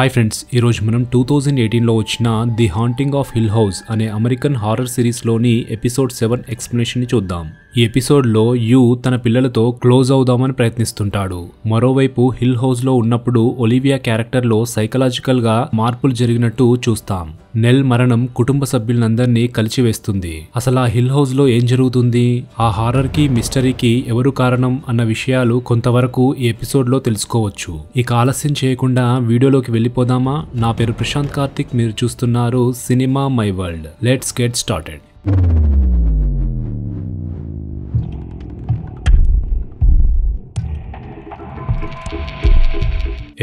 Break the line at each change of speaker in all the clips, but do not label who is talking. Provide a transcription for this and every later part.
hi friends ఈరోజు మనం two thousand ఎయిటీన్లో వచ్చిన the Haunting of Hill House అనే అమెరికన్ హారర్ సిరీస్లోని ఎపిసోడ్ సెవెన్ ఎక్స్ప్లెనేషన్ని చూద్దాం ఈ ఎపిసోడ్లో యూ తన పిల్లలతో క్లోజ్ అవుదామని ప్రయత్నిస్తుంటాడు మరోవైపు హిల్ హౌస్లో ఉన్నప్పుడు ఒలివియా క్యారెక్టర్లో సైకలాజికల్గా మార్పులు జరిగినట్టు చూస్తాం నెల్ మరణం కుటుంబ సభ్యులందరినీ కలిచివేస్తుంది అసలు ఆ హిల్ హౌస్లో ఏం జరుగుతుంది ఆ హారర్కి మిస్టరీకి ఎవరు కారణం అన్న విషయాలు కొంతవరకు ఈ ఎపిసోడ్లో తెలుసుకోవచ్చు ఇక ఆలస్యం చేయకుండా వీడియోలోకి వెళ్ళిపోదామా నా పేరు ప్రశాంత్ కార్తిక్ మీరు చూస్తున్నారు cinema my world let's get started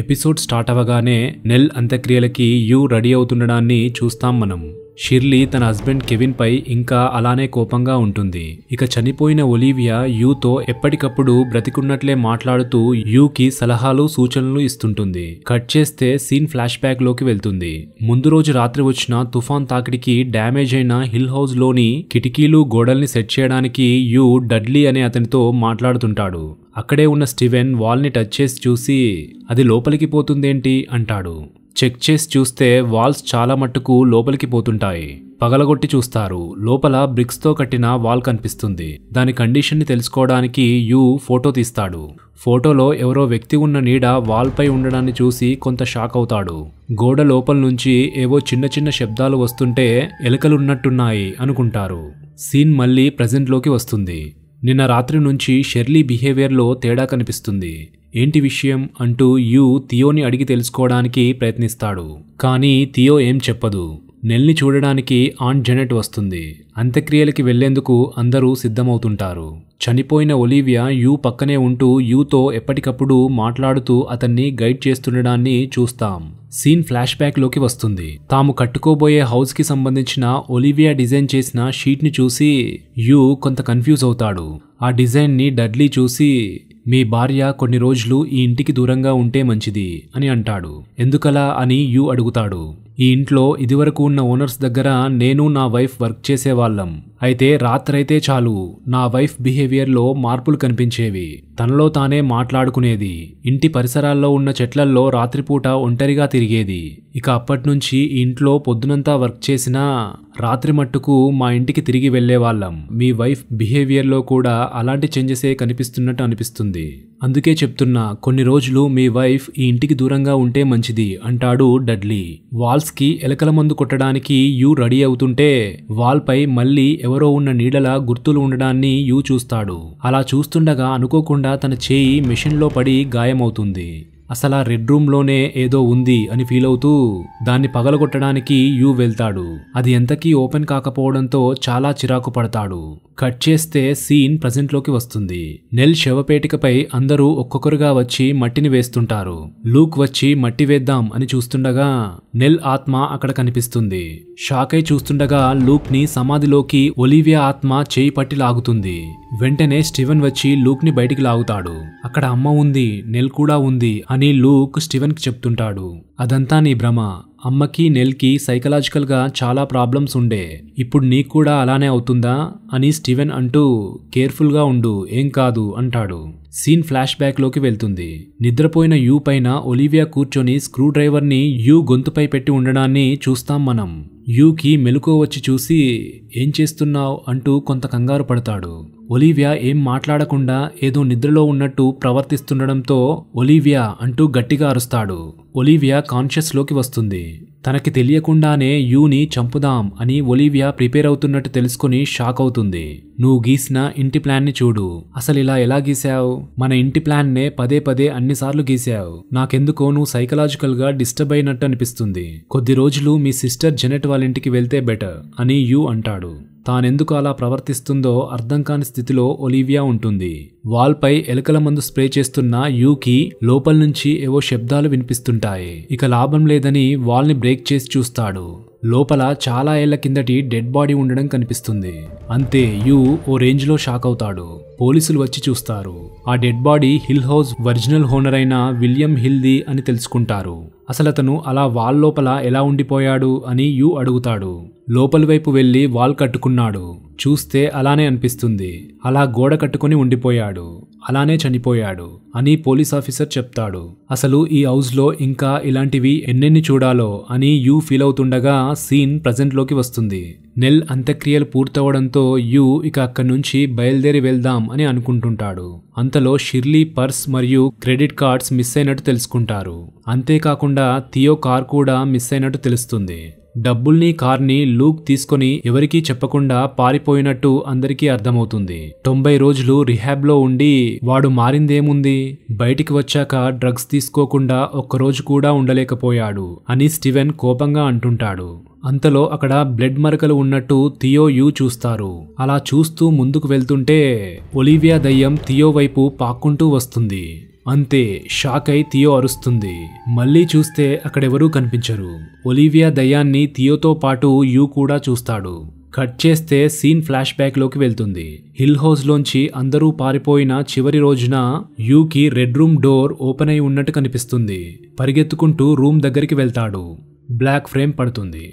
episode start అవ్వగానే నెల్ అంత్యక్రియలకి యూ రెడీ అవుతుండడాన్ని చూస్తాం మనం షిర్లీ తన హస్బెండ్ కెవిన్ పై ఇంకా అలానే కోపంగా ఉంటుంది ఇక చనిపోయిన ఒలీవియా యూతో ఎప్పటికప్పుడు బ్రతికున్నట్లే మాట్లాడుతూ యూకి సలహాలు సూచనలు ఇస్తుంటుంది కట్ చేస్తే సీన్ ఫ్లాష్ బ్యాక్ లోకి వెళ్తుంది ముందు రోజు రాత్రి వచ్చిన తుఫాన్ తాకిడికి డ్యామేజ్ అయిన హిల్ హౌస్ లోని కిటికీలు గోడల్ని సెట్ చేయడానికి యూ డడ్లీ అనే అతనితో మాట్లాడుతుంటాడు అక్కడే ఉన్న స్టివెన్ వాల్ని టచ్ చేసి చూసి అది లోపలికి పోతుందేంటి అంటాడు చెక్ చేసి చూస్తే వాల్స్ చాలా మట్టుకు లోపలికి పోతుంటాయి పగలగొట్టి చూస్తారు లోపల బ్రిక్స్తో కట్టిన వాల్ కనిపిస్తుంది దాని కండిషన్ని తెలుసుకోవడానికి యు ఫోటో తీస్తాడు ఫోటోలో ఎవరో వ్యక్తి ఉన్న నీడ వాల్పై ఉండడాన్ని చూసి కొంత షాక్ అవుతాడు గోడ లోపల నుంచి ఏవో చిన్న చిన్న శబ్దాలు వస్తుంటే ఎలుకలున్నట్టున్నాయి అనుకుంటారు సీన్ మళ్ళీ ప్రజెంట్లోకి వస్తుంది నిన్న రాత్రి నుంచి షెర్లీ బిహేవియర్లో తేడా కనిపిస్తుంది ఏంటి విషయం అంటూ యు థియోని అడిగి తెలుసుకోవడానికి ప్రయత్నిస్తాడు కానీ థియో ఏం చెప్పదు నెల్ని చూడడానికి ఆన్ జెనెట్ వస్తుంది అంత్యక్రియలకి వెళ్లేందుకు అందరూ సిద్ధమవుతుంటారు చనిపోయిన ఒలీవియా యూ పక్కనే ఉంటూ యూతో ఎప్పటికప్పుడు మాట్లాడుతూ అతన్ని గైడ్ చేస్తుండడాన్ని చూస్తాం సీన్ ఫ్లాష్ బ్యాక్లోకి వస్తుంది తాము కట్టుకోబోయే హౌస్కి సంబంధించిన ఒలివియా డిజైన్ చేసిన షీట్ని చూసి యూ కొంత కన్ఫ్యూజ్ అవుతాడు ఆ డిజైన్ని డడ్లీ చూసి మీ భార్య కొన్ని రోజులు ఈ ఇంటికి దూరంగా ఉంటే మంచిది అని అంటాడు ఎందుకలా అని యు అడుగుతాడు ఈ ఇంట్లో ఇదివరకు ఉన్న ఓనర్స్ దగ్గర నేను నా వైఫ్ వర్క్ చేసేవాళ్ళం అయితే రాత్రైతే చాలు నా వైఫ్ బిహేవియర్లో మార్పులు కనిపించేవి తనలో తానే మాట్లాడుకునేది ఇంటి పరిసరాల్లో ఉన్న చెట్లల్లో రాత్రిపూట ఒంటరిగా తిరిగేది ఇక ఈ ఇంట్లో పొద్దునంతా వర్క్ చేసినా రాత్రి మట్టుకు మా ఇంటికి తిరిగి వెళ్లేవాళ్ళం మీ వైఫ్ బిహేవియర్లో కూడా అలాంటి చేంజెసే కనిపిస్తున్నట్టు అనిపిస్తుంది అందుకే చెప్తున్నా కొన్ని రోజులు మీ వైఫ్ ఈ ఇంటికి దూరంగా ఉంటే మంచిది అంటాడు డడ్లీ వాల్స్కి ఎలకల మందు కొట్టడానికి యూ రెడీ అవుతుంటే వాల్పై మళ్ళీ ఎవరో ఉన్న నీడల గుర్తులు ఉండడాన్ని యూ చూస్తాడు అలా చూస్తుండగా అనుకోకుండా తన చేయి మిషన్లో పడి గాయమవుతుంది అసలు ఆ రెడ్ రూమ్లోనే ఏదో ఉంది అని ఫీల్ అవుతూ దాన్ని పగలగొట్టడానికి యూ వెళ్తాడు అది ఎంతకీ ఓపెన్ కాకపోవడంతో చాలా చిరాకు పడతాడు కట్ చేస్తే సీన్ లోకి వస్తుంది నెల్ శవపేటికపై అందరూ ఒక్కొక్కరుగా వచ్చి మట్టిని వేస్తుంటారు లూక్ వచ్చి మట్టి వేద్దాం అని చూస్తుండగా నెల్ ఆత్మ అక్కడ కనిపిస్తుంది షాకై చూస్తుండగా లూక్ ని సమాధిలోకి ఒలివియా ఆత్మ చేయి పట్టి లాగుతుంది వెంటనే స్టీవెన్ వచ్చి లూక్ ని బయటికి లాగుతాడు అక్కడ అమ్మ ఉంది నెల్ కూడా ఉంది అని లూక్ స్టీవెన్కి చెప్తుంటాడు అదంతా నీ భ్రమ అమ్మకి నెల్కి సైకలాజికల్గా చాలా ప్రాబ్లమ్స్ ఉండే ఇప్పుడు నీకు కూడా అలానే అవుతుందా అని స్టీవెన్ అంటూ కేర్ఫుల్గా ఉండు ఏం కాదు అంటాడు సీన్ ఫ్లాష్ బ్యాక్లోకి వెళ్తుంది నిద్రపోయిన యూ పైన ఒలివియా కూర్చొని స్క్రూ డ్రైవర్ని యూ గొంతుపై పెట్టి ఉండడాన్ని చూస్తాం మనం యూకి మెలుకో వచ్చి చూసి ఏం చేస్తున్నావు అంటూ కొంత కంగారు పడతాడు ఒలీవియా ఏం మాట్లాడకుండా ఏదో నిద్రలో ఉన్నట్టు ప్రవర్తిస్తుండడంతో ఒలీవియా అంటూ గట్టిగా అరుస్తాడు ఒలీవియా కాన్షియస్లోకి వస్తుంది తనకి తెలియకుండానే యూని చంపుదాం అని ఒలివియా ప్రిపేర్ అవుతున్నట్టు తెలుసుకుని షాక్ అవుతుంది నువ్వు గీసిన ఇంటి ప్లాన్ని చూడు అసలు ఇలా ఎలా గీసావు మన ఇంటి ప్లాన్నే పదే పదే అన్నిసార్లు గీసావు నాకెందుకో నువ్వు సైకలాజికల్ గా డిస్టర్బ్ అయినట్టు అనిపిస్తుంది కొద్ది రోజులు మీ సిస్టర్ జెనెట్ వాళ్ళ ఇంటికి వెళ్తే బెటర్ అని యూ అంటాడు తానెందుకు అలా ప్రవర్తిస్తుందో అర్థం కాని స్థితిలో ఒలీవియా ఉంటుంది వాల్పై ఎలకల మందు స్ప్రే చేస్తున్న యూకి లోపల నుంచి ఏవో శబ్దాలు వినిపిస్తుంటాయి ఇక లాభం లేదని వాల్ని బ్రేక్ చేసి చూస్తాడు లోపల చాలా ఏళ్ల కిందటి డెడ్ బాడీ ఉండడం కనిపిస్తుంది అంతే యూ ఓ రేంజ్లో షాక్ అవుతాడు పోలీసులు వచ్చి చూస్తారు ఆ dead body Hill House original owner అయిన విలియం హిల్ది అని తెలుసుకుంటారు అసలు అతను అలా వాల్ లోపల ఎలా ఉండిపోయాడు అని యూ అడుగుతాడు లోపలి వైపు వెళ్ళి వాల్ కట్టుకున్నాడు చూస్తే అలానే అనిపిస్తుంది అలా గోడ కట్టుకుని ఉండిపోయాడు అలానే చనిపోయాడు అని పోలీస్ ఆఫీసర్ చెప్తాడు అసలు ఈ హౌస్లో ఇంకా ఇలాంటివి ఎన్నెన్ని చూడాలో అని యూ ఫీల్ అవుతుండగా సీన్ ప్రజెంట్లోకి వస్తుంది నెల్ అంత్యక్రియలు పూర్తవడంతో యూ ఇక అక్కడి నుంచి బయలుదేరి వెళ్దాం అని అనుకుంటుంటాడు అంతలో షిర్లీ పర్స్ మరియు క్రెడిట్ కార్డ్స్ మిస్ అయినట్టు తెలుసుకుంటారు అంతేకాకుండా థియో కార్ కూడా మిస్ అయినట్టు తెలుస్తుంది డబ్బుల్ని కార్ని లూక్ తీసుకొని ఎవరికీ చెప్పకుండా పారిపోయినట్టు అందరికీ అర్థమవుతుంది తొంభై రోజులు రిహాబ్లో ఉండి వాడు మారిందేముంది బయటికి వచ్చాక డ్రగ్స్ తీసుకోకుండా ఒక్కరోజు కూడా ఉండలేకపోయాడు అని స్టీవెన్ కోపంగా అంటుంటాడు అంతలో అక్కడ బ్లడ్ మరకలు ఉన్నట్టు థియో యూ చూస్తారు అలా చూస్తూ ముందుకు వెళ్తుంటే ఒలివియా దయ్యం థియో వైపు పాక్కుంటూ వస్తుంది అంతే షాక్ అయి థియో అరుస్తుంది మళ్ళీ చూస్తే అక్కడెవరూ కనిపించరు ఒలివియా దయ్యాన్ని థియోతో పాటు యూ కూడా చూస్తాడు కట్ చేస్తే సీన్ ఫ్లాష్ బ్యాక్లోకి వెళ్తుంది హిల్ హౌస్లోంచి అందరూ పారిపోయిన చివరి రోజున యూకి రెడ్ రూమ్ డోర్ ఓపెన్ అయి ఉన్నట్టు కనిపిస్తుంది పరిగెత్తుకుంటూ రూమ్ దగ్గరికి వెళ్తాడు బ్లాక్ ఫ్రేమ్ పడుతుంది